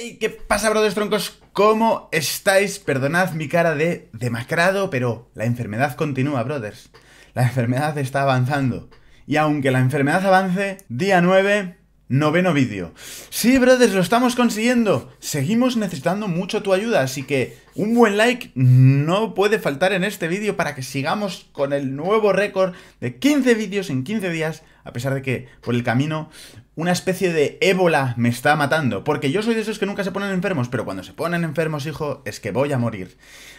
Hey, ¿qué pasa, brothers troncos? ¿Cómo estáis? Perdonad mi cara de demacrado, pero la enfermedad continúa, brothers. La enfermedad está avanzando. Y aunque la enfermedad avance, día 9, noveno vídeo. Sí, brothers, lo estamos consiguiendo. Seguimos necesitando mucho tu ayuda, así que un buen like no puede faltar en este vídeo para que sigamos con el nuevo récord de 15 vídeos en 15 días, a pesar de que por el camino una especie de ébola me está matando. Porque yo soy de esos que nunca se ponen enfermos, pero cuando se ponen enfermos, hijo, es que voy a morir.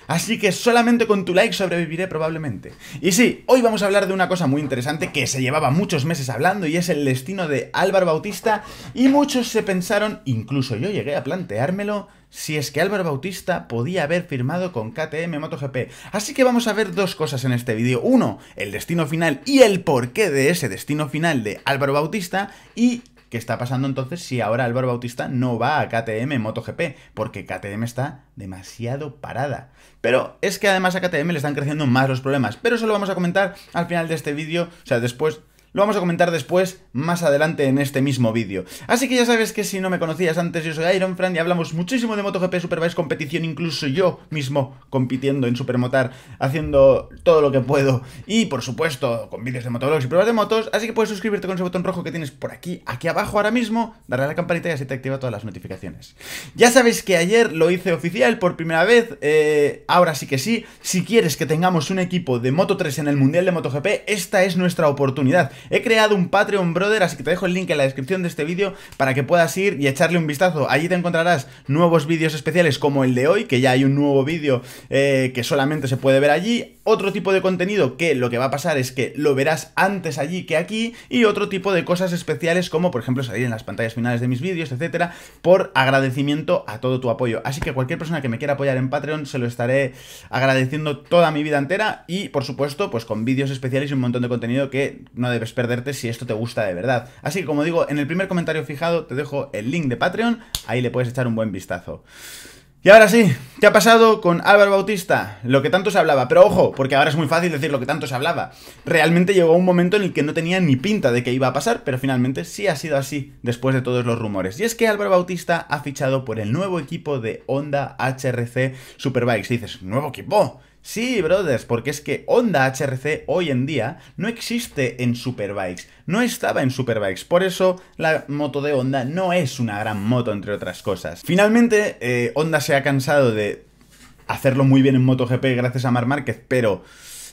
Así que solamente con tu like sobreviviré probablemente. Y sí, hoy vamos a hablar de una cosa muy interesante que se llevaba muchos meses hablando y es el destino de Álvaro Bautista. Y muchos se pensaron, incluso yo llegué a planteármelo, si es que Álvaro Bautista podía haber firmado con KTM MotoGP. Así que vamos a ver dos cosas en este vídeo. Uno, el destino final y el porqué de ese destino final de Álvaro Bautista y ¿Qué está pasando entonces si ahora Álvaro Bautista no va a KTM MotoGP? Porque KTM está demasiado parada. Pero es que además a KTM le están creciendo más los problemas. Pero eso lo vamos a comentar al final de este vídeo, o sea, después lo vamos a comentar después, más adelante en este mismo vídeo. Así que ya sabes que si no me conocías antes, yo soy Ironfran y hablamos muchísimo de MotoGP Superbikes competición, incluso yo mismo compitiendo en Supermotar, haciendo todo lo que puedo. Y por supuesto, con vídeos de motoblogs y pruebas de motos, así que puedes suscribirte con ese botón rojo que tienes por aquí, aquí abajo ahora mismo, darle a la campanita y así te activa todas las notificaciones. Ya sabes que ayer lo hice oficial por primera vez, eh, ahora sí que sí, si quieres que tengamos un equipo de Moto3 en el Mundial de MotoGP, esta es nuestra oportunidad. He creado un Patreon, brother, así que te dejo el link en la descripción de este vídeo para que puedas ir y echarle un vistazo. Allí te encontrarás nuevos vídeos especiales como el de hoy, que ya hay un nuevo vídeo eh, que solamente se puede ver allí. Otro tipo de contenido que lo que va a pasar es que lo verás antes allí que aquí. Y otro tipo de cosas especiales como, por ejemplo, salir en las pantallas finales de mis vídeos, etcétera, por agradecimiento a todo tu apoyo. Así que cualquier persona que me quiera apoyar en Patreon se lo estaré agradeciendo toda mi vida entera. Y, por supuesto, pues con vídeos especiales y un montón de contenido que no debes perderte si esto te gusta de verdad. Así que como digo, en el primer comentario fijado te dejo el link de Patreon, ahí le puedes echar un buen vistazo. Y ahora sí, ¿qué ha pasado con Álvaro Bautista? Lo que tanto se hablaba, pero ojo, porque ahora es muy fácil decir lo que tanto se hablaba. Realmente llegó un momento en el que no tenía ni pinta de que iba a pasar, pero finalmente sí ha sido así después de todos los rumores. Y es que Álvaro Bautista ha fichado por el nuevo equipo de Honda HRC Superbikes. dices, ¿nuevo equipo? Sí, brothers, porque es que Honda HRC hoy en día no existe en Superbikes no estaba en Superbikes. Por eso la moto de Honda no es una gran moto, entre otras cosas. Finalmente, eh, Honda se ha cansado de hacerlo muy bien en MotoGP gracias a Mar Márquez, pero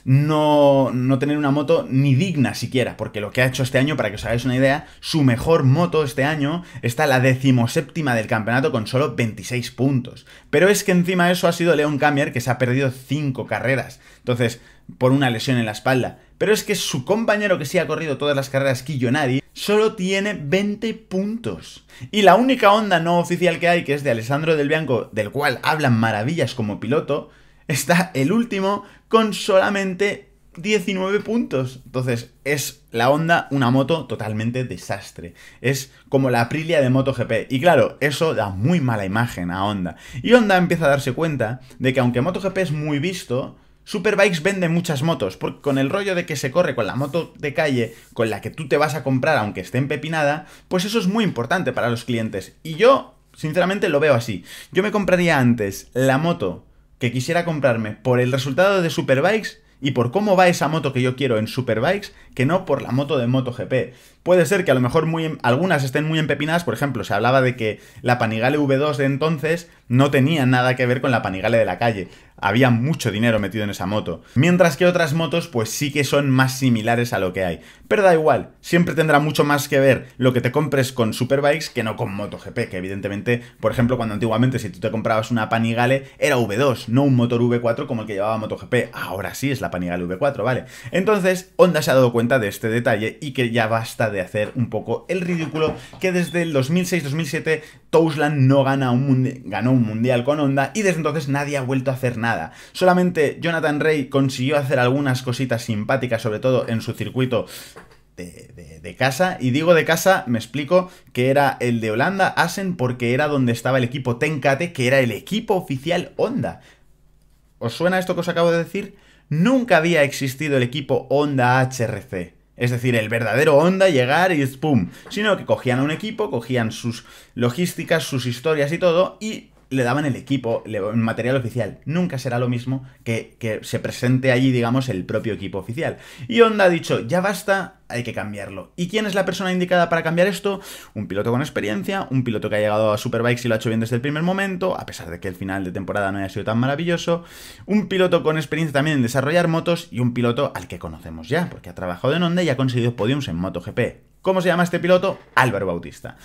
no, no tener una moto ni digna siquiera, porque lo que ha hecho este año, para que os hagáis una idea, su mejor moto este año está la decimoséptima del campeonato con solo 26 puntos. Pero es que encima de eso ha sido Leon Camier que se ha perdido 5 carreras. Entonces, por una lesión en la espalda. Pero es que su compañero que sí ha corrido todas las carreras, Kiyonari, solo tiene 20 puntos. Y la única onda no oficial que hay, que es de Alessandro Del Bianco, del cual hablan maravillas como piloto, está el último con solamente 19 puntos. Entonces, es la Honda una moto totalmente desastre. Es como la Aprilia de MotoGP. Y claro, eso da muy mala imagen a Honda. Y Honda empieza a darse cuenta de que aunque MotoGP es muy visto, Superbikes vende muchas motos, porque con el rollo de que se corre con la moto de calle, con la que tú te vas a comprar aunque esté empepinada, pues eso es muy importante para los clientes. Y yo, sinceramente, lo veo así. Yo me compraría antes la moto que quisiera comprarme por el resultado de Superbikes y por cómo va esa moto que yo quiero en Superbikes que no por la moto de MotoGP. Puede ser que a lo mejor em, algunas estén muy empepinadas, por ejemplo, se hablaba de que la Panigale V2 de entonces no tenía nada que ver con la Panigale de la calle había mucho dinero metido en esa moto. Mientras que otras motos pues sí que son más similares a lo que hay. Pero da igual, siempre tendrá mucho más que ver lo que te compres con Superbikes que no con MotoGP, que evidentemente, por ejemplo, cuando antiguamente si tú te comprabas una Panigale era V2, no un motor V4 como el que llevaba MotoGP. Ahora sí es la Panigale V4, ¿vale? Entonces, Honda se ha dado cuenta de este detalle y que ya basta de hacer un poco el ridículo que desde el 2006-2007 Touslan no gana un ganó un mundial con Honda y desde entonces nadie ha vuelto a hacer nada nada. Solamente Jonathan Ray consiguió hacer algunas cositas simpáticas, sobre todo en su circuito de, casa. Y digo de casa, me explico que era el de Holanda, Asen, porque era donde estaba el equipo Tenkate, que era el equipo oficial Honda. ¿Os suena esto que os acabo de decir? Nunca había existido el equipo Honda HRC. Es decir, el verdadero Honda llegar y ¡pum! Sino que cogían a un equipo, cogían sus logísticas, sus historias y todo, y le daban el equipo, el material oficial. Nunca será lo mismo que, que se presente allí, digamos, el propio equipo oficial. Y Honda ha dicho, ya basta, hay que cambiarlo. ¿Y quién es la persona indicada para cambiar esto? Un piloto con experiencia, un piloto que ha llegado a Superbikes y lo ha hecho bien desde el primer momento, a pesar de que el final de temporada no haya sido tan maravilloso, un piloto con experiencia también en desarrollar motos y un piloto al que conocemos ya, porque ha trabajado en Honda y ha conseguido podiums en MotoGP. ¿Cómo se llama este piloto? Álvaro Bautista.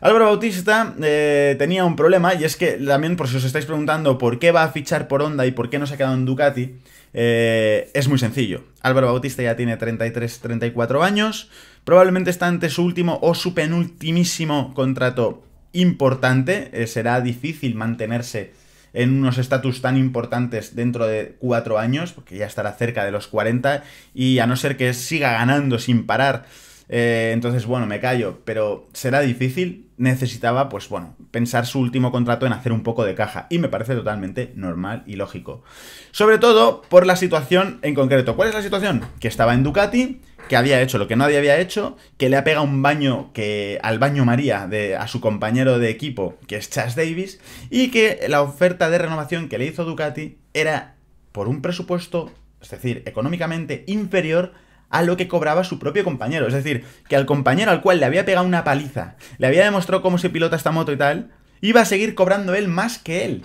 Álvaro Bautista eh, tenía un problema y es que también, por si os estáis preguntando por qué va a fichar por Honda y por qué no se ha quedado en Ducati, eh, es muy sencillo. Álvaro Bautista ya tiene 33, 34 años, probablemente está ante su último o su penúltimísimo contrato importante, eh, será difícil mantenerse en unos estatus tan importantes dentro de 4 años, porque ya estará cerca de los 40, y a no ser que siga ganando sin parar eh, entonces, bueno, me callo, pero será difícil. Necesitaba, pues bueno, pensar su último contrato en hacer un poco de caja. Y me parece totalmente normal y lógico. Sobre todo por la situación en concreto. ¿Cuál es la situación? Que estaba en Ducati, que había hecho lo que nadie había hecho, que le ha pegado un baño que, al baño María de, a su compañero de equipo, que es Chas Davis, y que la oferta de renovación que le hizo Ducati era por un presupuesto, es decir, económicamente inferior a lo que cobraba su propio compañero. Es decir, que al compañero al cual le había pegado una paliza, le había demostrado cómo se pilota esta moto y tal, iba a seguir cobrando él más que él.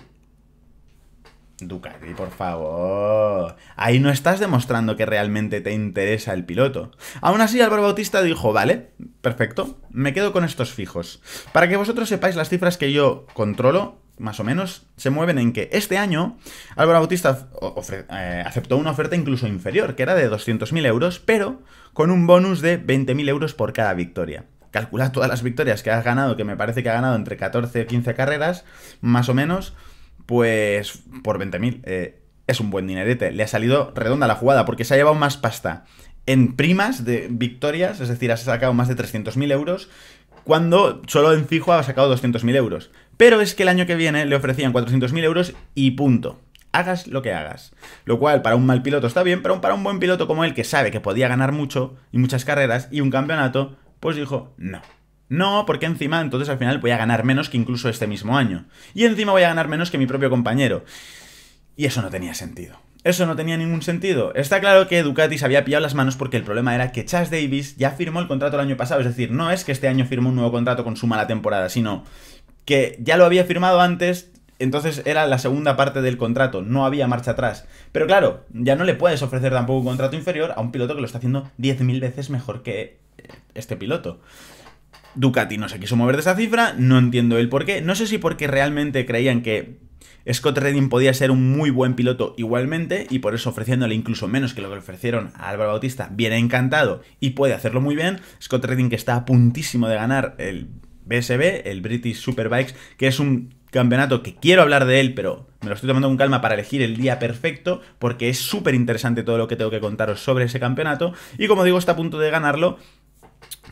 Ducati, por favor. Ahí no estás demostrando que realmente te interesa el piloto. Aún así, Álvaro Bautista dijo, vale, perfecto, me quedo con estos fijos. Para que vosotros sepáis las cifras que yo controlo, más o menos se mueven en que este año Álvaro Bautista eh, aceptó una oferta incluso inferior, que era de 200.000 euros, pero con un bonus de 20.000 euros por cada victoria. Calculad todas las victorias que has ganado, que me parece que ha ganado entre 14 o 15 carreras, más o menos, pues por 20.000. Eh, es un buen dinerete. Le ha salido redonda la jugada porque se ha llevado más pasta en primas de victorias, es decir, has sacado más de 300.000 euros, cuando solo en fijo ha sacado 200.000 euros. Pero es que el año que viene le ofrecían 400.000 euros y punto. Hagas lo que hagas. Lo cual para un mal piloto está bien, pero para un buen piloto como él que sabe que podía ganar mucho y muchas carreras y un campeonato, pues dijo, no. No, porque encima entonces al final voy a ganar menos que incluso este mismo año. Y encima voy a ganar menos que mi propio compañero. Y eso no tenía sentido. Eso no tenía ningún sentido. Está claro que Ducati se había pillado las manos porque el problema era que Chas Davis ya firmó el contrato el año pasado. Es decir, no es que este año firmó un nuevo contrato con su mala temporada, sino que ya lo había firmado antes, entonces era la segunda parte del contrato, no había marcha atrás. Pero claro, ya no le puedes ofrecer tampoco un contrato inferior a un piloto que lo está haciendo 10.000 veces mejor que eh, este piloto. Ducati no se quiso mover de esa cifra, no entiendo el por qué. No sé si porque realmente creían que Scott Redding podía ser un muy buen piloto igualmente y por eso ofreciéndole incluso menos que lo que le ofrecieron a Álvaro Bautista, viene encantado y puede hacerlo muy bien. Scott Redding que está a puntísimo de ganar el BSB, el British Superbikes, que es un campeonato que quiero hablar de él, pero me lo estoy tomando con calma para elegir el día perfecto, porque es súper interesante todo lo que tengo que contaros sobre ese campeonato. Y como digo, está a punto de ganarlo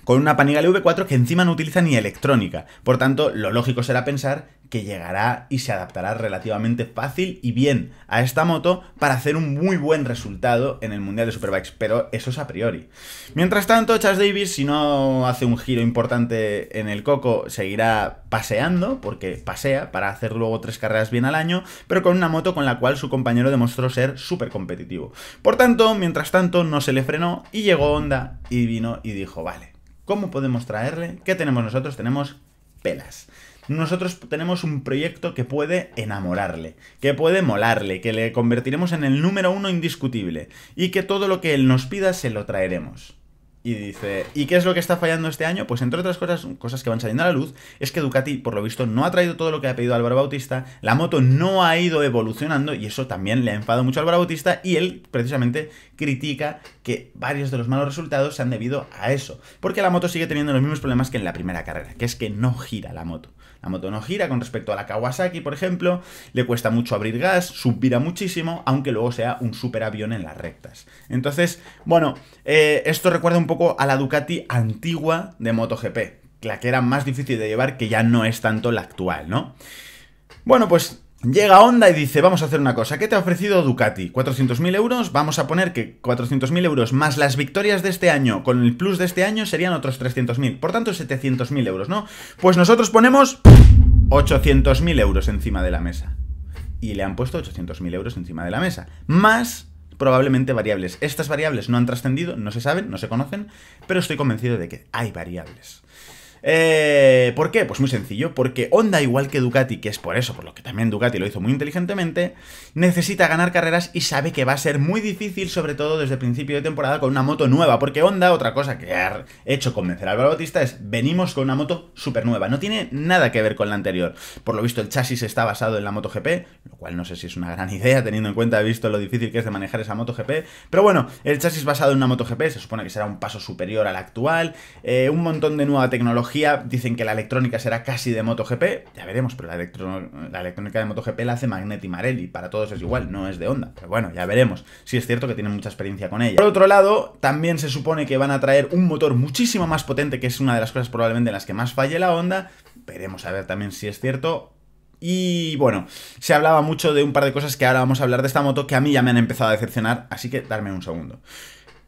con una Panigale V4 que encima no utiliza ni electrónica. Por tanto, lo lógico será pensar que llegará y se adaptará relativamente fácil y bien a esta moto para hacer un muy buen resultado en el Mundial de Superbikes, pero eso es a priori. Mientras tanto, Chas Davis, si no hace un giro importante en el coco, seguirá paseando, porque pasea para hacer luego tres carreras bien al año, pero con una moto con la cual su compañero demostró ser súper competitivo. Por tanto, mientras tanto, no se le frenó y llegó Honda y vino y dijo, vale, ¿Cómo podemos traerle? ¿Qué tenemos nosotros? Tenemos pelas. Nosotros tenemos un proyecto que puede enamorarle, que puede molarle, que le convertiremos en el número uno indiscutible y que todo lo que él nos pida se lo traeremos. Y dice, ¿y qué es lo que está fallando este año? Pues entre otras cosas, cosas que van saliendo a la luz, es que Ducati, por lo visto, no ha traído todo lo que ha pedido Álvaro Bautista, la moto no ha ido evolucionando y eso también le ha enfadado mucho a Álvaro Bautista y él precisamente critica que varios de los malos resultados se han debido a eso, porque la moto sigue teniendo los mismos problemas que en la primera carrera, que es que no gira la moto. La moto no gira con respecto a la Kawasaki, por ejemplo, le cuesta mucho abrir gas, subvira muchísimo, aunque luego sea un superavión en las rectas. Entonces, bueno, eh, esto recuerda un poco a la Ducati antigua de MotoGP, la que era más difícil de llevar, que ya no es tanto la actual, ¿no? Bueno, pues Llega Honda y dice, vamos a hacer una cosa, ¿qué te ha ofrecido Ducati? 400.000 euros, vamos a poner que 400.000 euros más las victorias de este año, con el plus de este año, serían otros 300.000, por tanto 700.000 euros, ¿no? Pues nosotros ponemos 800.000 euros encima de la mesa. Y le han puesto 800.000 euros encima de la mesa, más probablemente variables. Estas variables no han trascendido, no se saben, no se conocen, pero estoy convencido de que hay variables. Eh, ¿Por qué? Pues muy sencillo, porque Honda, igual que Ducati, que es por eso, por lo que también Ducati lo hizo muy inteligentemente, necesita ganar carreras y sabe que va a ser muy difícil, sobre todo desde el principio de temporada, con una moto nueva, porque Honda, otra cosa que ha hecho convencer al Álvaro Bautista es, venimos con una moto súper nueva, no tiene nada que ver con la anterior. Por lo visto, el chasis está basado en la MotoGP, lo cual no sé si es una gran idea, teniendo en cuenta, he visto lo difícil que es de manejar esa MotoGP, pero bueno, el chasis basado en una MotoGP se supone que será un paso superior al actual, eh, un montón de nueva tecnología, dicen que la electrónica será casi de MotoGP, ya veremos, pero la, electrónica de MotoGP la hace Magneti Marelli, para todos es igual, no es de onda, pero bueno, ya veremos, Si es cierto que tienen mucha experiencia con ella. Por otro lado, también se supone que van a traer un motor muchísimo más potente, que es una de las cosas probablemente en las que más falle la onda. veremos a ver también si es cierto, y bueno, se hablaba mucho de un par de cosas que ahora vamos a hablar de esta moto que a mí ya me han empezado a decepcionar, así que darme un segundo.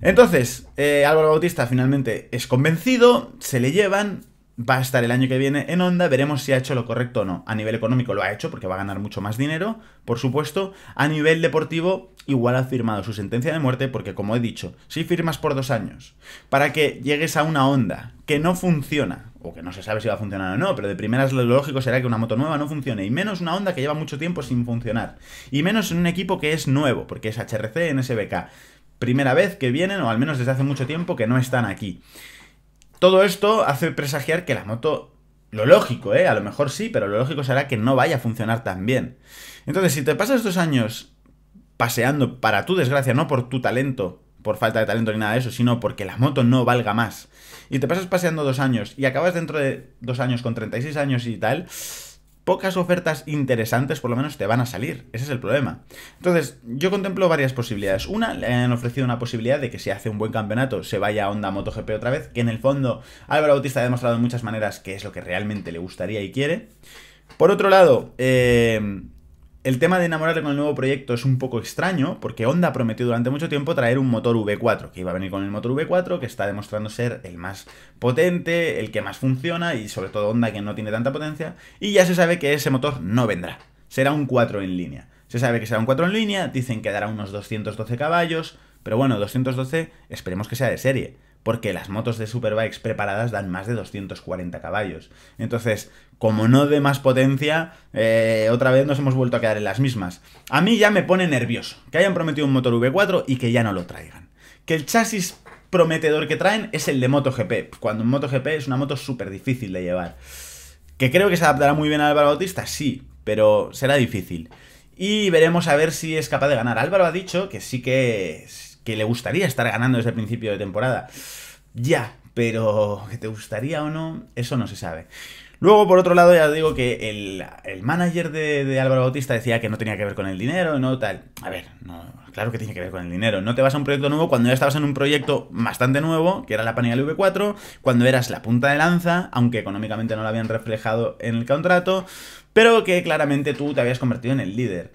Entonces, eh, Álvaro Bautista finalmente es convencido, se le llevan, va a estar el año que viene en Honda, veremos si ha hecho lo correcto o no. A nivel económico lo ha hecho porque va a ganar mucho más dinero, por supuesto. A nivel deportivo, igual ha firmado su sentencia de muerte porque, como he dicho, si firmas por dos años para que llegues a una Honda que no funciona, o que no se sabe si va a funcionar o no, pero de primeras lo lógico será que una moto nueva no funcione, y menos una Honda que lleva mucho tiempo sin funcionar, y menos en un equipo que es nuevo, porque es HRC, NSBK. Primera vez que vienen, o al menos desde hace mucho tiempo que no están aquí. Todo esto hace presagiar que la moto, lo lógico, ¿eh? A lo mejor sí, pero lo lógico será que no vaya a funcionar tan bien. Entonces, si te pasas estos años paseando, para tu desgracia, no por tu talento, por falta de talento ni nada de eso, sino porque la moto no valga más, y te pasas paseando dos años y acabas dentro de dos años con 36 años y tal, pocas ofertas interesantes por lo menos te van a salir. Ese es el problema. Entonces, yo contemplo varias posibilidades. Una, le han ofrecido una posibilidad de que si hace un buen campeonato se vaya a Honda MotoGP otra vez, que en el fondo Álvaro Bautista ha demostrado en muchas maneras que es lo que realmente le gustaría y quiere. Por otro lado, eh, el tema de enamorarle con el nuevo proyecto es un poco extraño, porque Honda prometió durante mucho tiempo traer un motor V4, que iba a venir con el motor V4, que está demostrando ser el más potente, el que más funciona, y sobre todo Honda que no tiene tanta potencia, y ya se sabe que ese motor no vendrá, será un 4 en línea. Se sabe que será un 4 en línea, dicen que dará unos 212 caballos, pero bueno, 212 esperemos que sea de serie, porque las motos de Superbikes preparadas dan más de 240 caballos. Entonces, como no de más potencia, eh, otra vez nos hemos vuelto a quedar en las mismas. A mí ya me pone nervioso que hayan prometido un motor V4 y que ya no lo traigan. Que el chasis prometedor que traen es el de MotoGP, cuando en MotoGP es una moto súper difícil de llevar. Que creo que se adaptará muy bien a Álvaro Bautista, sí, pero será difícil. Y veremos a ver si es capaz de ganar. Álvaro ha dicho que sí que que le gustaría estar ganando desde el principio de temporada. Ya, pero que te gustaría o no, eso no se sabe. Luego, por otro lado, ya digo que el, manager de, Álvaro Bautista decía que no tenía que ver con el dinero, no tal. A ver, no, claro que tiene que ver con el dinero. No te vas a un proyecto nuevo cuando ya estabas en un proyecto bastante nuevo, que era la panilla V4, cuando eras la punta de lanza, aunque económicamente no lo habían reflejado en el contrato, pero que claramente tú te habías convertido en el líder.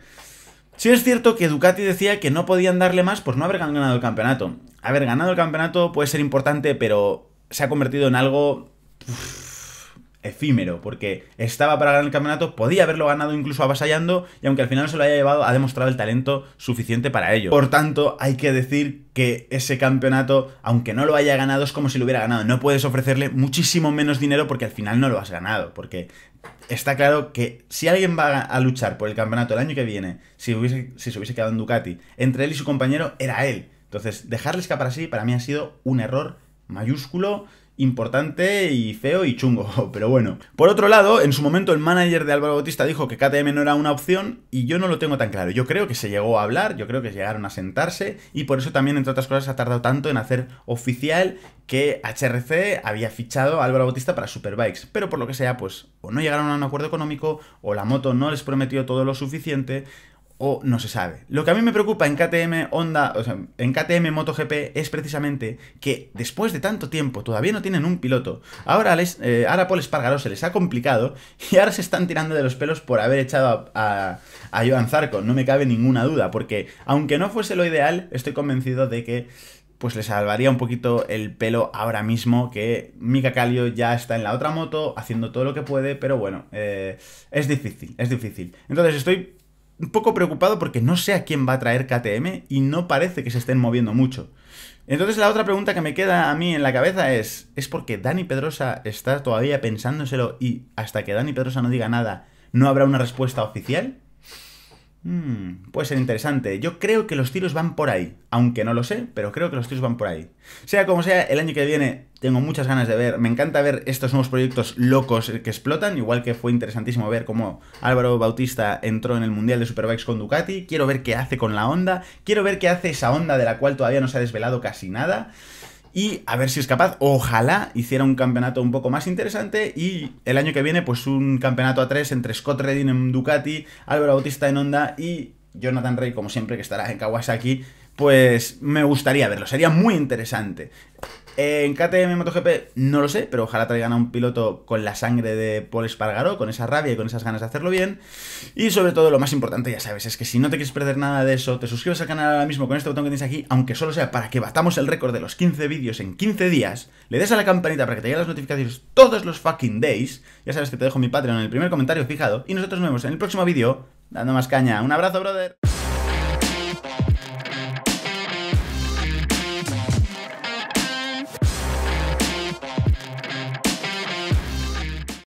Sí es cierto que Ducati decía que no podían darle más por no haber ganado el campeonato. Haber ganado el campeonato puede ser importante, pero se ha convertido en algo efímero, porque estaba para ganar el campeonato, podía haberlo ganado incluso avasallando, y aunque al final no se lo haya llevado, ha demostrado el talento suficiente para ello. Por tanto, hay que decir que ese campeonato, aunque no lo haya ganado, es como si lo hubiera ganado. No puedes ofrecerle muchísimo menos dinero porque al final no lo has ganado, porque está claro que si alguien va a luchar por el campeonato el año que viene, si, hubiese, si se hubiese quedado en Ducati, entre él y su compañero, era él. Entonces, dejarle escapar así para mí ha sido un error mayúsculo importante y feo y chungo, pero bueno. Por otro lado, en su momento el manager de Álvaro Bautista dijo que KTM no era una opción y yo no lo tengo tan claro. Yo creo que se llegó a hablar, yo creo que llegaron a sentarse y por eso también, entre otras cosas, ha tardado tanto en hacer oficial que HRC había fichado a Álvaro Bautista para Superbikes, pero por lo que sea, pues o no llegaron a un acuerdo económico o la moto no les prometió todo lo suficiente o no se sabe. Lo que a mí me preocupa en KTM Honda, o sea, en KTM MotoGP es precisamente que después de tanto tiempo todavía no tienen un piloto. Ahora, les, eh, ahora Paul Espargaró se les ha complicado y ahora se están tirando de los pelos por haber echado a, Joan Zarco, no me cabe ninguna duda, porque aunque no fuese lo ideal, estoy convencido de que pues le salvaría un poquito el pelo ahora mismo que Mika Kallio ya está en la otra moto haciendo todo lo que puede, pero bueno, eh, es difícil, es difícil. Entonces estoy un poco preocupado porque no sé a quién va a traer KTM y no parece que se estén moviendo mucho. Entonces la otra pregunta que me queda a mí en la cabeza es, ¿es porque Dani Pedrosa está todavía pensándoselo y hasta que Dani Pedrosa no diga nada, no habrá una respuesta oficial? Mmm, puede ser interesante. Yo creo que los tiros van por ahí. Aunque no lo sé, pero creo que los tiros van por ahí. Sea como sea, el año que viene tengo muchas ganas de ver. Me encanta ver estos nuevos proyectos locos que explotan. Igual que fue interesantísimo ver cómo Álvaro Bautista entró en el Mundial de Superbikes con Ducati. Quiero ver qué hace con la onda, Quiero ver qué hace esa onda de la cual todavía no se ha desvelado casi nada y a ver si es capaz. Ojalá hiciera un campeonato un poco más interesante y el año que viene pues un campeonato a tres entre Scott Redding en Ducati, Álvaro Bautista en Honda y Jonathan Rey, como siempre, que estará en Kawasaki, pues me gustaría verlo, sería muy interesante. En KTM MotoGP no lo sé, pero ojalá traigan a un piloto con la sangre de Paul Espargaró, con esa rabia y con esas ganas de hacerlo bien. Y sobre todo, lo más importante, ya sabes, es que si no te quieres perder nada de eso, te suscribes al canal ahora mismo con este botón que tienes aquí, aunque solo sea para que batamos el récord de los 15 vídeos en 15 días, le des a la campanita para que te lleguen las notificaciones todos los fucking days. Ya sabes que te dejo mi Patreon en el primer comentario fijado y nosotros nos vemos en el próximo vídeo dando más caña. Un abrazo, brother.